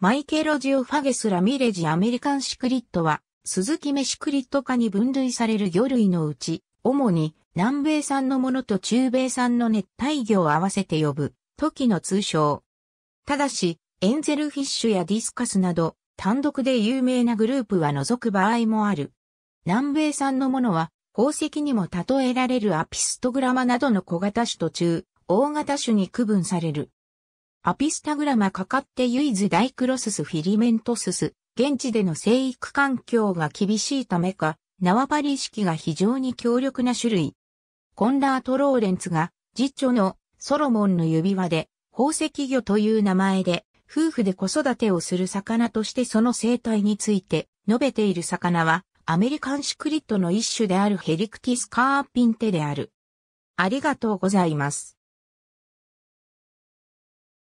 マイケロジオファゲス・ラミレジ・アメリカン・シクリットは、スズキメシクリット科に分類される魚類のうち、主に南米産のものと中米産の熱帯魚を合わせて呼ぶ、トキの通称。ただし、エンゼルフィッシュやディスカスなど、単独で有名なグループは除く場合もある。南米産のものは、宝石にも例えられるアピストグラマなどの小型種と中、大型種に区分される。アピスタグラマかかってユイズダイクロススフィリメントスス、現地での生育環境が厳しいためか、縄張り意識が非常に強力な種類。コンラート・ローレンツが、実女のソロモンの指輪で、宝石魚という名前で、夫婦で子育てをする魚としてその生態について述べている魚は、アメリカンシクリットの一種であるヘリクティスカーピンテである。ありがとうございます。